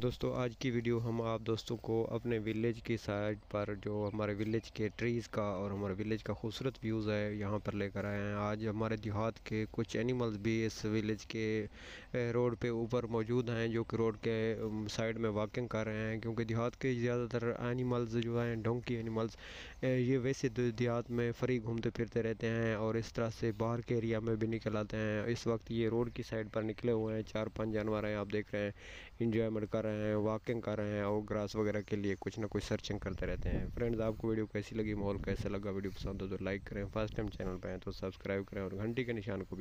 दोस्तों आज की वीडियो हम आप दोस्तों को अपने विलेज की साइड पर जो हमारे विलेज के ट्रीज़ का और हमारे विलेज का खूबसूरत व्यूज़ है यहाँ पर लेकर आए हैं आज हमारे देहात के कुछ एनिमल्स भी इस विलेज के रोड पे ऊपर मौजूद हैं जो कि रोड के साइड में वॉकिंग कर रहे हैं क्योंकि देहात के ज़्यादातर एनिमल्स जो हैं डोंकी एनिमल्स ये वैसे तो देहात में फ्री घूमते फिरते रहते हैं और इस तरह से बाहर के एरिया में भी निकल आते हैं इस वक्त ये रोड की साइड पर निकले हुए हैं चार पाँच जानवर हैं आप देख रहे हैं इंजॉयमेंट कर कर रहे हैं वॉकिंग कर रहे हैं और ग्रास वगैरह के लिए कुछ ना कुछ सर्चिंग करते रहते हैं फ्रेंड्स आपको वीडियो कैसी लगी माहौल कैसा लगा वीडियो पसंद हो तो लाइक करें फर्स्ट टाइम चैनल पर हैं तो सब्सक्राइब करें और घंटी के निशान को